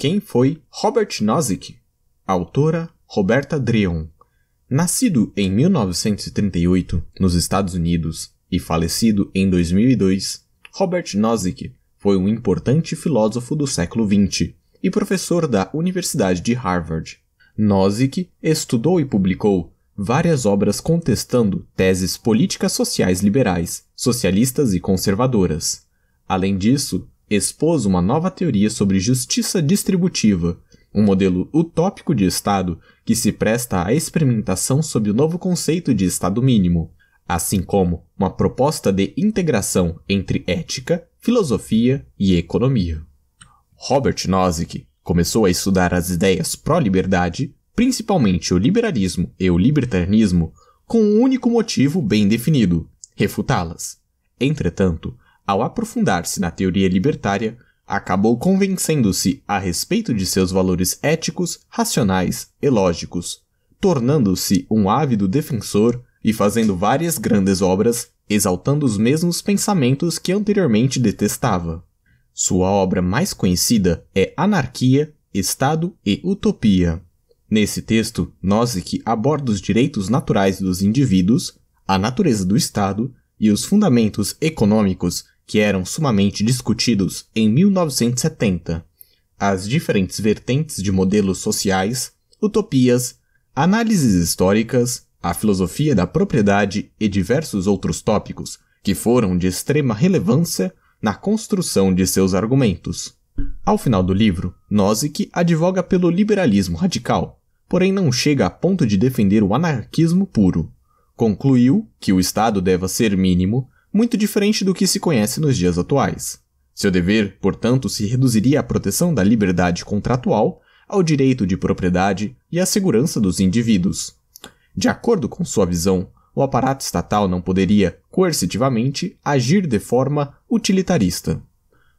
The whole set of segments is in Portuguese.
Quem foi Robert Nozick? Autora Roberta Dreon. Nascido em 1938 nos Estados Unidos e falecido em 2002, Robert Nozick foi um importante filósofo do século XX e professor da Universidade de Harvard. Nozick estudou e publicou várias obras contestando teses políticas sociais liberais, socialistas e conservadoras. Além disso, expôs uma nova teoria sobre justiça distributiva, um modelo utópico de Estado que se presta à experimentação sob o novo conceito de Estado mínimo, assim como uma proposta de integração entre ética, filosofia e economia. Robert Nozick começou a estudar as ideias pró-liberdade, principalmente o liberalismo e o libertarianismo, com um único motivo bem definido: refutá-las. Entretanto, ao aprofundar-se na teoria libertária, acabou convencendo-se a respeito de seus valores éticos, racionais e lógicos, tornando-se um ávido defensor e fazendo várias grandes obras exaltando os mesmos pensamentos que anteriormente detestava. Sua obra mais conhecida é Anarquia, Estado e Utopia. Nesse texto, Nozick aborda os direitos naturais dos indivíduos, a natureza do Estado e os fundamentos econômicos que eram sumamente discutidos em 1970, as diferentes vertentes de modelos sociais, utopias, análises históricas, a filosofia da propriedade e diversos outros tópicos que foram de extrema relevância na construção de seus argumentos. Ao final do livro, Nozick advoga pelo liberalismo radical, porém não chega a ponto de defender o anarquismo puro. Concluiu que o Estado deva ser mínimo, muito diferente do que se conhece nos dias atuais. Seu dever, portanto, se reduziria à proteção da liberdade contratual, ao direito de propriedade e à segurança dos indivíduos. De acordo com sua visão, o aparato estatal não poderia, coercitivamente, agir de forma utilitarista.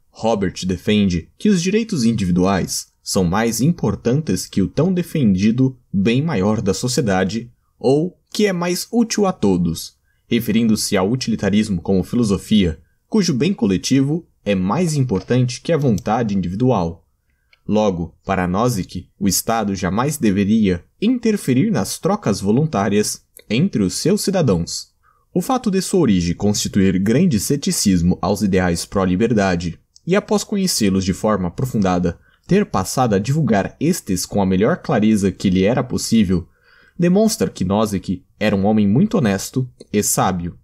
Robert defende que os direitos individuais são mais importantes que o tão defendido bem maior da sociedade, ou que é mais útil a todos, referindo-se ao utilitarismo como filosofia, cujo bem coletivo é mais importante que a vontade individual. Logo, para Nozick, é o Estado jamais deveria interferir nas trocas voluntárias entre os seus cidadãos. O fato de sua origem constituir grande ceticismo aos ideais pró-liberdade, e após conhecê-los de forma aprofundada, ter passado a divulgar estes com a melhor clareza que lhe era possível, demonstra que Nozick era um homem muito honesto e sábio.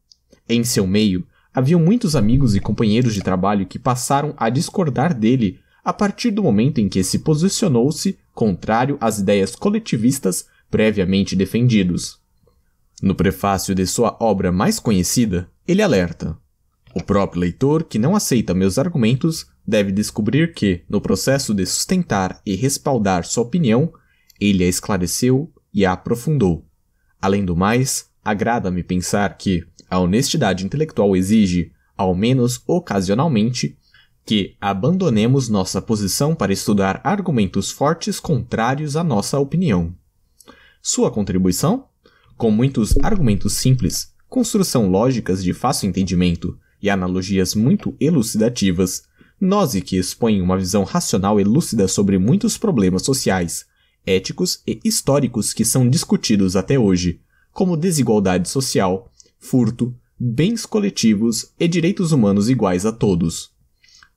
Em seu meio, haviam muitos amigos e companheiros de trabalho que passaram a discordar dele a partir do momento em que se posicionou-se contrário às ideias coletivistas previamente defendidos. No prefácio de sua obra mais conhecida, ele alerta: O próprio leitor que não aceita meus argumentos deve descobrir que, no processo de sustentar e respaldar sua opinião, ele a esclareceu e a aprofundou. Além do mais, agrada-me pensar que a honestidade intelectual exige, ao menos ocasionalmente, que abandonemos nossa posição para estudar argumentos fortes contrários à nossa opinião. Sua contribuição? Com muitos argumentos simples, construção lógicas de fácil entendimento e analogias muito elucidativas, Nozick expõe uma visão racional e lúcida sobre muitos problemas sociais, éticos e históricos que são discutidos até hoje, como desigualdade social, furto, bens coletivos e direitos humanos iguais a todos.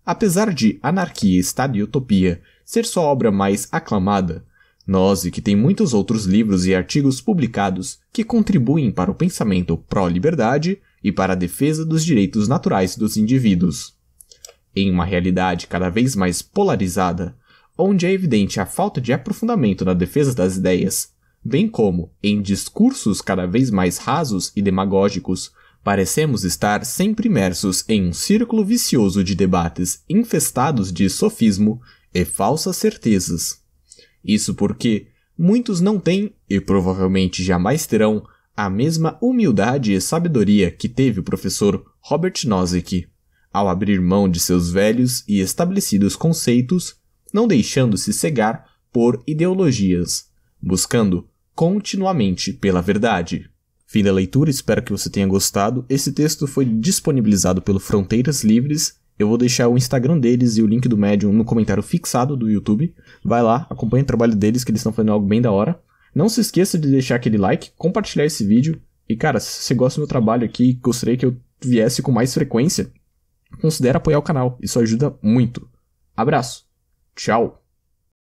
Apesar de Anarquia, Estado e Utopia ser sua obra mais aclamada, Nozick que tem muitos outros livros e artigos publicados que contribuem para o pensamento pró-liberdade e para a defesa dos direitos naturais dos indivíduos. Em uma realidade cada vez mais polarizada, onde é evidente a falta de aprofundamento na defesa das ideias, bem como em discursos cada vez mais rasos e demagógicos, parecemos estar sempre imersos em um círculo vicioso de debates infestados de sofismo e falsas certezas. Isso porque muitos não têm, e provavelmente jamais terão, a mesma humildade e sabedoria que teve o professor Robert Nozick, ao abrir mão de seus velhos e estabelecidos conceitos não deixando-se cegar por ideologias, buscando continuamente pela verdade. Fim da leitura, espero que você tenha gostado. Esse texto foi disponibilizado pelo Fronteiras Livres. Eu vou deixar o Instagram deles e o link do Medium no comentário fixado do YouTube. Vai lá, acompanha o trabalho deles, que eles estão fazendo algo bem da hora. Não se esqueça de deixar aquele like, compartilhar esse vídeo. E cara, se você gosta do meu trabalho aqui e gostaria que eu viesse com mais frequência, considere apoiar o canal. Isso ajuda muito. Abraço! Tchau!